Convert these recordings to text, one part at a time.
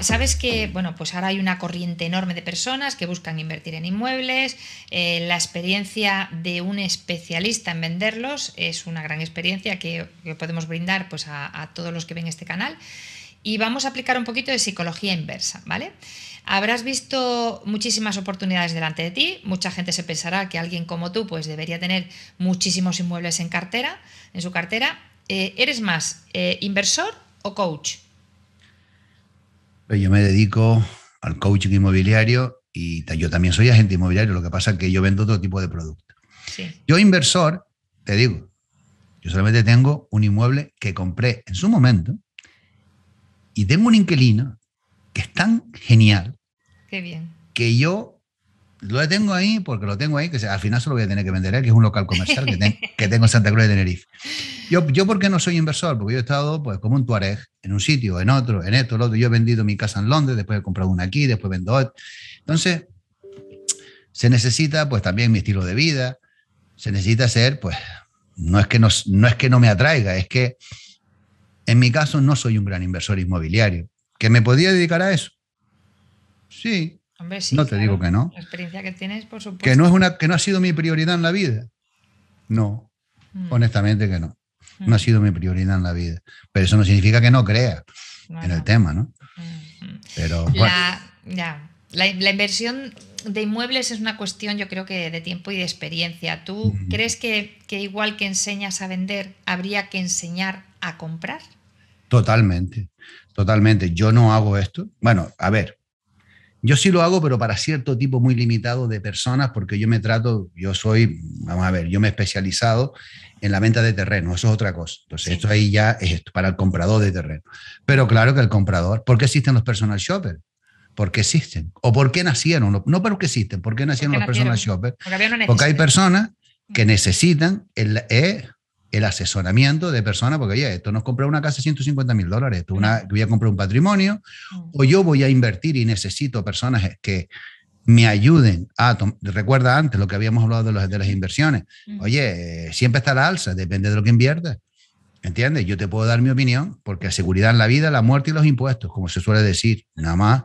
Sabes que, bueno, pues ahora hay una corriente enorme de personas que buscan invertir en inmuebles. Eh, la experiencia de un especialista en venderlos es una gran experiencia que, podemos brindar pues, a, todos los que ven este canal y vamos a aplicar un poquito de psicología inversa, ¿vale? Habrás visto muchísimas oportunidades delante de ti, mucha gente se pensará que alguien como tú pues debería tener muchísimos inmuebles en cartera, en su cartera. Eh, ¿Eres más eh, inversor o coach? Yo me dedico al coaching inmobiliario y yo también soy agente inmobiliario, lo que pasa es que yo vendo otro tipo de producto. Yo inversor, te digo, yo solamente tengo un inmueble que compré en su momento y tengo un inquilino que es tan genial bien. que yo lo tengo ahí porque lo tengo ahí, que al final solo voy a tener que vender, ¿eh? que es un local comercial que, que tengo en Santa Cruz de Tenerife. Yo, yo porque no soy inversor, porque yo he estado pues como un tuareg, en un sitio, en otro, en esto, en otro. Yo he vendido mi casa en Londres, después he comprado una aquí, después vendo otra. Entonces, se necesita pues también mi estilo de vida, se necesita ser pues, no es que no, es que no me atraiga, es que en mi caso no soy un gran inversor inmobiliario. ¿Que me podía dedicar a eso? Sí. no te digo que no. La experiencia que tienes, por supuesto. Que no, es una, que no ha sido mi prioridad en la vida. No, mm. honestamente que no. No ha sido mi prioridad en la vida. Pero eso no significa que no crea en el tema, ¿no? Pero, bueno. la, ya. La, inversión de inmuebles es una cuestión, yo creo que de tiempo y de experiencia. ¿Tú crees que, que igual que enseñas a vender, habría que enseñar a comprar? Totalmente, totalmente. Yo no hago esto. Bueno, a ver, yo sí lo hago, pero para cierto tipo muy limitado de personas, porque yo me trato, yo soy, vamos a ver, yo me he especializado en la venta de terreno, eso es otra cosa. Entonces, esto ahí ya es para el comprador de terreno. Pero claro que el comprador, ¿por qué existen los personal shoppers? ¿Por qué existen? ¿O por qué nacieron? No por qué existen, ¿por qué nacieron los personal shoppers? Porque, hay personas que mm. necesitan el, eh, el asesoramiento de personas, porque oye, esto nos compra una casa de 150 mil dólares, una, voy a comprar un patrimonio, mm. o yo voy a invertir y necesito personas que me ayuden a recuerda antes lo que habíamos hablado de, los, de las mm. inversiones. Mm. Oye, siempre está la alza, depende de lo que inviertas. ¿Entiendes? Yo te puedo dar mi opinión, porque seguridad en la vida, la muerte y los impuestos, como se suele decir, nada más.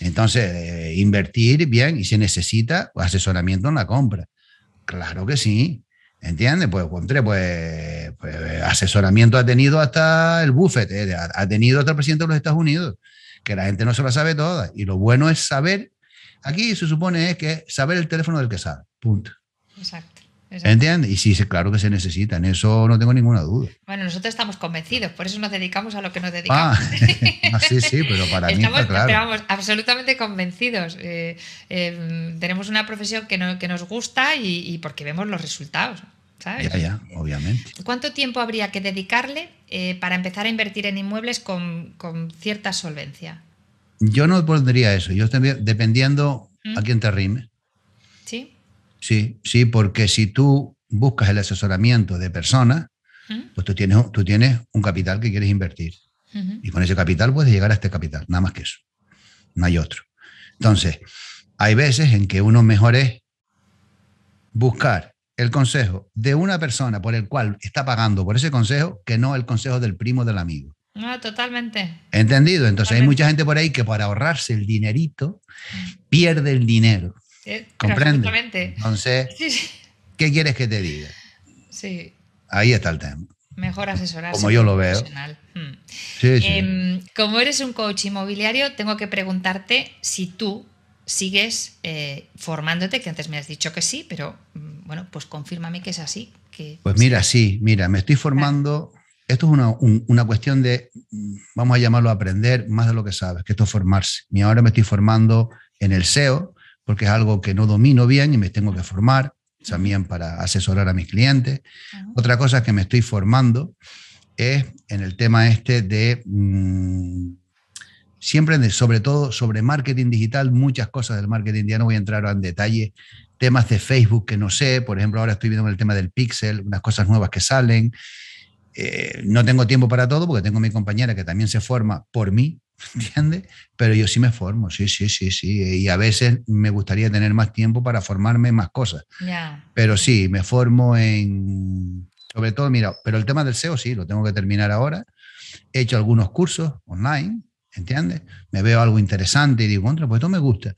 Entonces, eh, invertir bien y se necesita asesoramiento en la compra. Claro que sí. ¿Entiendes? Pues encontré pues, pues, asesoramiento ha tenido hasta el buffet, ¿eh? ha tenido hasta el presidente de los Estados Unidos, que la gente no se lo sabe toda. Y lo bueno es saber, aquí se supone es que saber el teléfono del que sabe, punto. Exacto. ¿Entiendes? Y sí, claro que se necesitan, eso no tengo ninguna duda. Bueno, nosotros estamos convencidos, por eso nos dedicamos a lo que nos ah, dedicamos. Ah, sí, sí, pero para estamos, mí absolutamente convencidos. Eh, eh, tenemos una profesión que, nos gusta y, porque vemos los resultados, ¿sabes? Ya, ya, obviamente. ¿Cuánto tiempo habría que dedicarle eh, para empezar a invertir en inmuebles con, cierta solvencia? Yo no pondría eso, yo dependiendo a ¿Mm? quién te rime Sí. Sí, sí, porque si tú buscas el asesoramiento de personas, pues tú tienes, tú tienes un capital que quieres invertir. Y con ese capital puedes llegar a este capital, nada más que eso. No hay otro. Entonces, hay veces en que uno mejor es buscar el consejo de una persona por el cual está pagando por ese consejo que no el consejo del primo del amigo. No, totalmente. Entendido. Entonces hay mucha gente por ahí que para ahorrarse el dinerito pierde el dinero comprendo eh, ¿Comprende? Entonces, ¿qué quieres que te diga? Sí. Ahí está el tema. Mejor asesorarse. Como yo lo veo. Hmm. Em, como eres un coach inmobiliario, tengo que preguntarte si tú sigues eh, formándote, que antes me has dicho que sí, pero mm, bueno, pues confírmame que es así. Que pues mira, sí, mira, me estoy formando. Esto es una, una, cuestión de, mm, vamos a llamarlo aprender más de lo que sabes, que esto es formarse. Y ahora me estoy formando en el SEO, porque es algo que no domino bien y me tengo que formar también para asesorar a mis clientes. Otra cosa que me estoy formando es en el tema este de... Mm, siempre, sobre todo sobre marketing digital, muchas cosas del marketing, ya no voy a entrar en detalle, temas de Facebook que no sé, por ejemplo, ahora estoy viendo el tema del pixel, unas cosas nuevas que salen, eh, no tengo tiempo para todo porque tengo mi compañera que también se forma por mí ¿entiendes? Pero yo sí me formo, sí, sí, sí, sí. Y a veces me gustaría tener más tiempo para formarme en más cosas. Pero sí, me formo en, sobre todo, mira, pero el tema del SEO sí, lo tengo que terminar ahora. He hecho algunos cursos online, ¿entiendes? Me veo algo interesante y digo, contra, pues esto me gusta.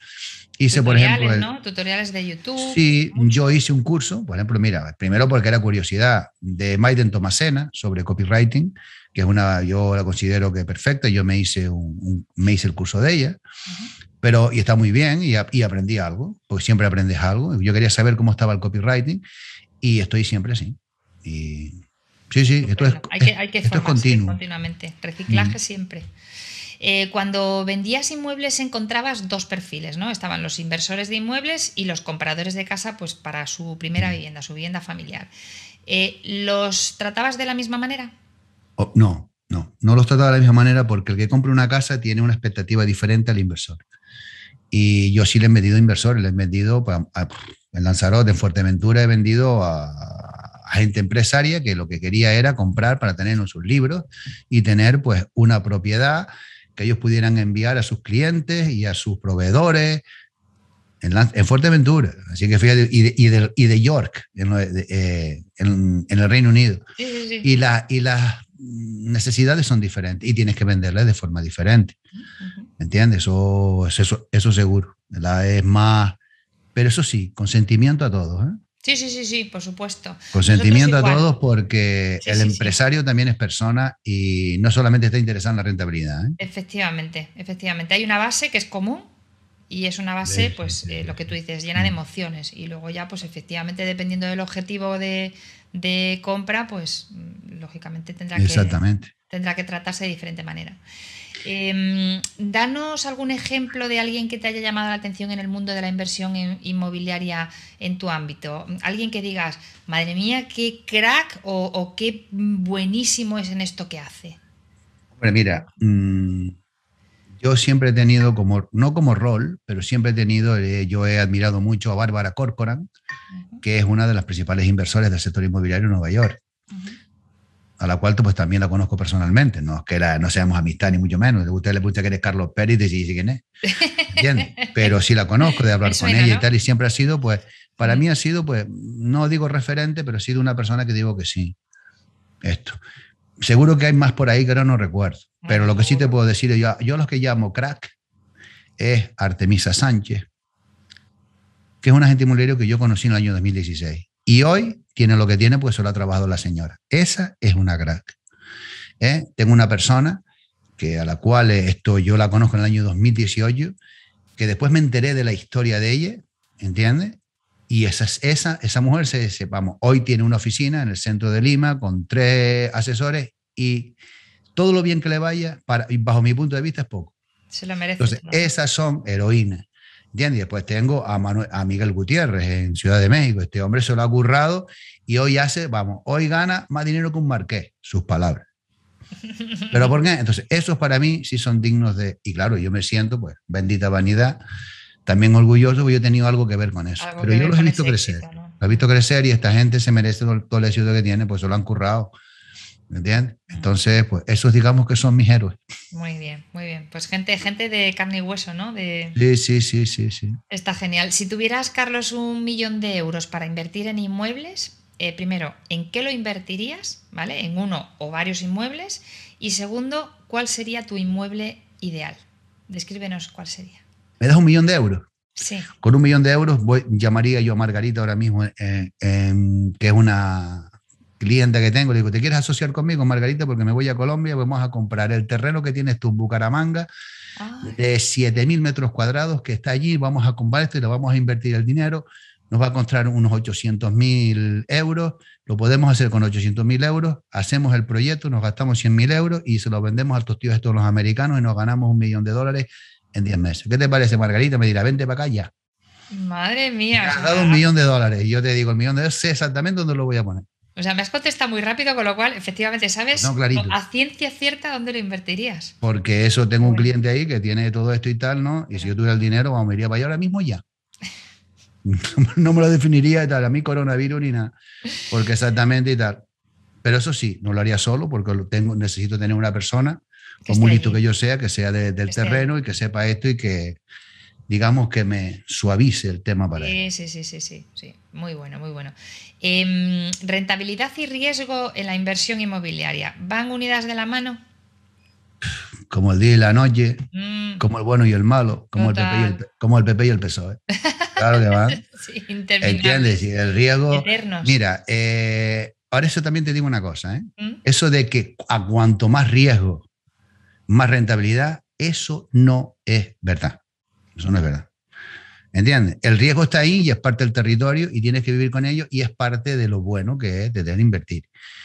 Tutoriales, por ejemplo, Tutoriales de YouTube. Sí, yo hice un curso, por ejemplo, mira, primero porque era curiosidad de Maiden Tomasena sobre copywriting, que es una, yo la considero que perfecta, yo me hice, un, me hice el curso de ella, pero y está muy bien y, aprendí algo, porque siempre aprendes algo. Yo quería saber cómo estaba el copywriting y estoy siempre así. Y, sí, sí, esto es, hay que esto es continuo. continuamente, reciclaje mm. siempre. Eh, cuando vendías inmuebles encontrabas dos perfiles, ¿no? Estaban los inversores de inmuebles y los compradores de casa, pues para su primera vivienda, su vivienda familiar. Eh, ¿Los tratabas de la misma manera? Oh, no, no, no los trataba de la misma manera porque el que compra una casa tiene una expectativa diferente al inversor. Y yo sí le he vendido inversores, le he vendido pues, a, en Lanzarote, en Fuerteventura, he vendido a, gente empresaria que lo que quería era comprar para tener sus libros y tener pues una propiedad que ellos pudieran enviar a sus clientes y a sus proveedores en, la, en Fuerteventura. Así que y de, York, en, eh, el Reino Unido. Y, la, y las necesidades son diferentes y tienes que venderlas de forma diferente. ¿me ¿Entiendes? Eso, eso, eso seguro. la Es más, pero eso sí, consentimiento a todos. ¿eh? Sí, sí, sí, sí, por supuesto. Consentimiento a todos porque el empresario también es persona y no solamente está interesado en la rentabilidad. ¿eh? Efectivamente, efectivamente. Hay una base que es común y es una base, pues eh, lo que tú dices, llena de mm. emociones. Y luego ya, pues efectivamente, dependiendo del objetivo de, compra, pues mm, lógicamente tendrá que... Exactamente tendrá que tratarse de diferente manera. Em, danos algún ejemplo de alguien que te haya llamado la atención en el mundo de la inversión inmobiliaria en tu ámbito. Alguien que digas, madre mía, qué crack o, qué buenísimo es en esto que hace. Hombre, mira, mm, yo siempre he tenido como, no como rol, pero siempre he tenido, eh, yo he admirado mucho a Bárbara Corcoran, que es una de las principales inversores del sector inmobiliario en Nueva York a la cual pues también la conozco personalmente, no es que no seamos amistad ni mucho menos, usted le gusta que eres Carlos Pérez y dice quién es, Pero sí la conozco, de hablar con ella y tal, y siempre ha sido, pues, para mí ha sido, pues, no digo referente, pero ha sido una persona que digo que sí, esto. Seguro que hay más por ahí que ahora no recuerdo, pero lo que sí te puedo decir, yo, yo los que llamo crack es Artemisa Sánchez, que es un agente inmobiliario que yo conocí en el año 2016, y hoy tiene lo que tiene pues solo lo ha trabajado la señora. Esa es una crack. ¿Eh? Tengo una persona que a la cual esto yo la conozco en el año 2018, que después me enteré de la historia de ella, ¿entiendes? Y esa, esa, esa mujer, se, vamos, hoy tiene una oficina en el centro de Lima con tres asesores y todo lo bien que le vaya, para, bajo mi punto de vista, es poco. Se lo merece. Entonces, esas son heroínas. Y después tengo a, Miguel Gutiérrez en Ciudad de México. Este hombre se lo ha currado y hoy hace, vamos, hoy gana más dinero que un marqués, sus palabras. Pero ¿por qué? Entonces, esos para mí sí son dignos de... Y claro, yo me siento, pues, bendita vanidad, también orgulloso, porque yo he tenido algo que ver con eso. Pero yo los he visto crecer. he visto crecer y esta gente se merece todo el éxito que tiene, pues se lo han currado. ¿Me entiendes? Entonces, pues esos digamos que son mis héroes. Muy bien, muy bien. Pues gente, gente de carne y hueso, ¿no? Sí, sí, sí, sí, sí. Está genial. Si tuvieras, Carlos, un millón de euros para invertir en inmuebles, eh, primero, ¿en qué lo invertirías? ¿Vale? En uno o varios inmuebles. Y segundo, ¿cuál sería tu inmueble ideal? Descríbenos cuál sería. ¿Me das un millón de euros? Sí. Con un millón de euros llamaría yo a Margarita ahora mismo, eh, que es una clienta que tengo, le digo, ¿te quieres asociar conmigo, Margarita? Porque me voy a Colombia, pues vamos a comprar el terreno que tienes tú en Bucaramanga, de 7.000 metros cuadrados que está allí, vamos a comprar esto y lo vamos a invertir el dinero, nos va a costar unos 800.000 euros, lo podemos hacer con 800.000 euros, hacemos el proyecto, nos gastamos 100.000 euros y se lo vendemos a estos tíos, estos los americanos, y nos ganamos un millón de dólares en 10 meses. ¿Qué te parece, Margarita? Me dirá, vente para acá ya. Madre mía. Me has dado un millón de dólares. yo te digo, el millón de dólares sé exactamente dónde lo voy a poner. O sea, me has contestado muy rápido, con lo cual, efectivamente, ¿sabes a ciencia cierta dónde lo invertirías? Porque eso, tengo un cliente ahí que tiene todo esto y tal, ¿no? Y si yo tuviera el dinero, vamos, me iría para allá ahora mismo ya. no me lo definiría y tal, a mí coronavirus ni nada. Porque exactamente y tal. Pero eso sí, no lo haría solo porque lo tengo, necesito tener una persona, como muy listo que yo sea, que sea del terreno y que sepa esto y que, digamos, que me suavice el tema para él. Sí, sí, sí, sí, sí, muy bueno, muy bueno. Em, rentabilidad y riesgo en la inversión inmobiliaria, ¿van unidas de la mano? Como el día y la noche, mm. como el bueno y el malo, como el, PP y el, como el y el PSOE. ¿eh? Claro que van. sí, ¿Entiendes? el riesgo. Mira, eh, ahora eso también te digo una cosa, ¿eh? mm. Eso de que a cuanto más riesgo, más rentabilidad, eso no es verdad. Eso no es verdad. ¿Entiendes? El riesgo está ahí y es parte del territorio y tienes que vivir con ello y es parte de lo bueno que es de tener invertir.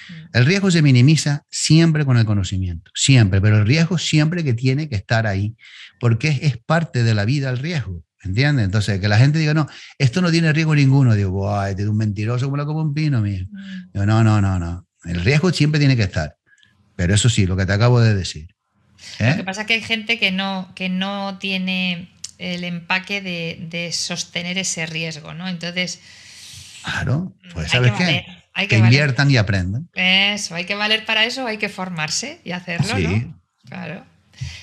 Mm. El riesgo se minimiza siempre con el conocimiento, siempre, pero el riesgo siempre que tiene que estar ahí, porque es, parte de la vida el riesgo. ¿Entiendes? Entonces, que la gente diga, no, esto no tiene riesgo ninguno. Digo, ay, te un mentiroso como la como un pino, mío. Mm. Digo, no, no, no, no. El riesgo siempre tiene que estar. Pero eso sí, lo que te acabo de decir. ¿eh? Lo que pasa es que hay gente que no, que no tiene el empaque de, sostener ese riesgo, ¿no? Entonces... Claro, pues ¿sabes que, inviertan y aprendan. Eso, hay que valer para eso, hay que formarse y hacerlo, sí. ¿no? Claro.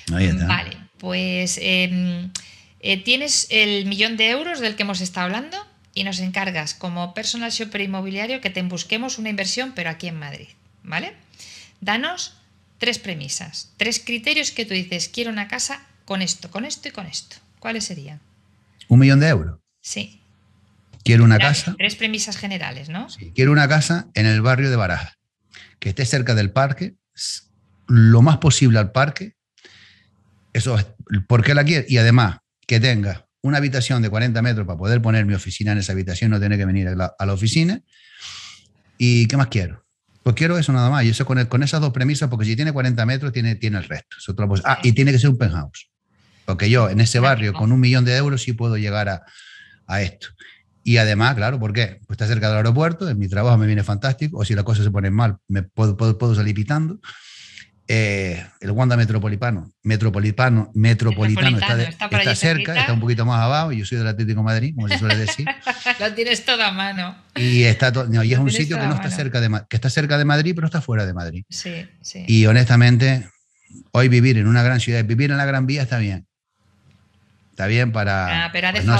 Vale, pues em, eh, tienes el millón de euros del que hemos estado hablando y nos encargas como personal shopper inmobiliario que te busquemos una inversión, pero aquí en Madrid, ¿vale? Danos tres premisas, tres criterios que tú dices, quiero una casa con esto, con esto y con esto. ¿Cuáles serían? Un millón de euros. Sí. Quiero una casa. Tres premisas generales, ¿no? Sí, quiero una casa en el barrio de Baraja, que esté cerca del parque, lo más posible al parque. Eso es qué la quiero. Y además, que tenga una habitación de 40 metros para poder poner mi oficina en esa habitación, no tener que venir a la, oficina. ¿Y qué más quiero? Pues quiero eso nada más. Y eso con, esas dos premisas, porque si tiene 40 metros, tiene, tiene el resto. Ah, y tiene que ser un penthouse. Porque yo en ese barrio con un millón de euros sí puedo llegar a, a esto. Y además, claro, ¿por qué? Pues está cerca del aeropuerto, en mi trabajo me viene fantástico, o si las cosas se ponen mal, me puedo, puedo, salir pitando. Eh, el Wanda Metropolitano, Metropolitano, Metropolitano, está, cerca, está un poquito más abajo, yo soy del Atlético Madrid, como se suele decir. Lo tienes toda a mano. Y, está y es un sitio que no está cerca de que está cerca de Madrid, pero está fuera de Madrid. Sí, sí. Y honestamente, hoy vivir en una gran ciudad, vivir en la Gran Vía está bien, está bien para. Ah, pero pues, ha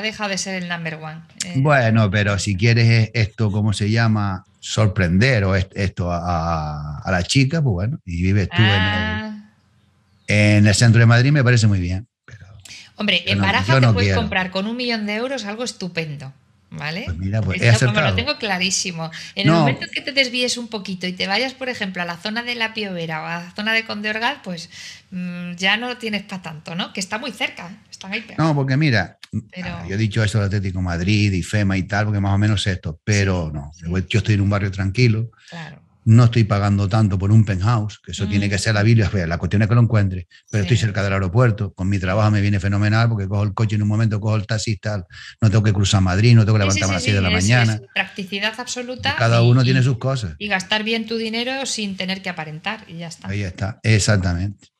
dejado, de, ser, el number one. Eh. Bueno, pero si quieres e, esto, ¿cómo se llama? Sorprender o esto a, la chica, pues bueno, y vives tú en, el, ah. en el centro de Madrid, me parece muy bien. Hombre, en Baraja te puedes comprar con un millón de euros algo estupendo. ¿vale? Pues mira, pues lo tengo clarísimo. En el momento que te desvíes un poquito y te vayas, por ejemplo, a la zona de la Piovera o a la zona de Conde Orgaz, pues mm, ya no lo tienes para tanto, ¿no? Que está muy cerca, ¿eh? están No, porque mira, mm, ah, yo he dicho esto de Atlético Madrid y FEMA y tal, porque más o menos esto, pero no, yo estoy en un barrio tranquilo, claro no estoy pagando tanto por un penthouse, que eso tiene mm. que ser la Biblia, la cuestión es que lo encuentre, pero estoy cerca del aeropuerto, con mi trabajo me viene fenomenal porque cojo el coche en un momento, cojo el taxi y tal, no tengo que cruzar Madrid, no tengo que levantarme a las 6 de la mañana. practicidad absoluta. Cada uno tiene sus cosas. Y gastar bien tu dinero sin tener que aparentar y ya está. Ahí está, exactamente.